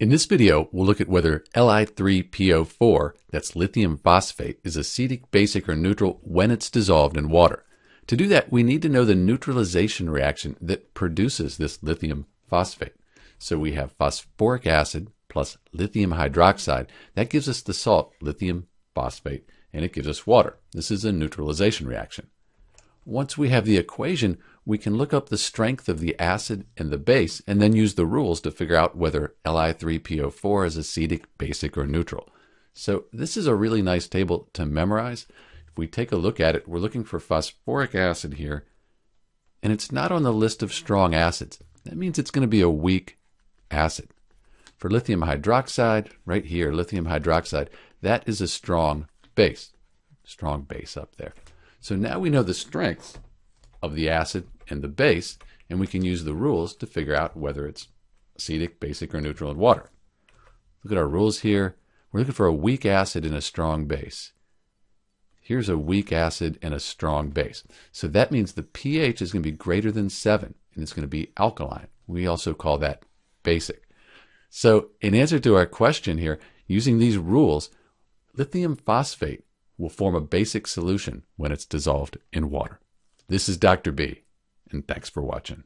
In this video, we'll look at whether Li3PO4, that's lithium phosphate, is acetic, basic, or neutral when it's dissolved in water. To do that, we need to know the neutralization reaction that produces this lithium phosphate. So we have phosphoric acid plus lithium hydroxide. That gives us the salt, lithium phosphate, and it gives us water. This is a neutralization reaction. Once we have the equation, we can look up the strength of the acid and the base and then use the rules to figure out whether Li3PO4 is acidic, basic, or neutral. So this is a really nice table to memorize. If we take a look at it, we're looking for phosphoric acid here, and it's not on the list of strong acids. That means it's going to be a weak acid. For lithium hydroxide, right here, lithium hydroxide, that is a strong base, strong base up there. So now we know the strengths of the acid and the base, and we can use the rules to figure out whether it's acetic, basic, or neutral in water. Look at our rules here. We're looking for a weak acid and a strong base. Here's a weak acid and a strong base. So that means the pH is going to be greater than 7, and it's going to be alkaline. We also call that basic. So in answer to our question here, using these rules, lithium phosphate will form a basic solution when it's dissolved in water. This is Dr. B, and thanks for watching.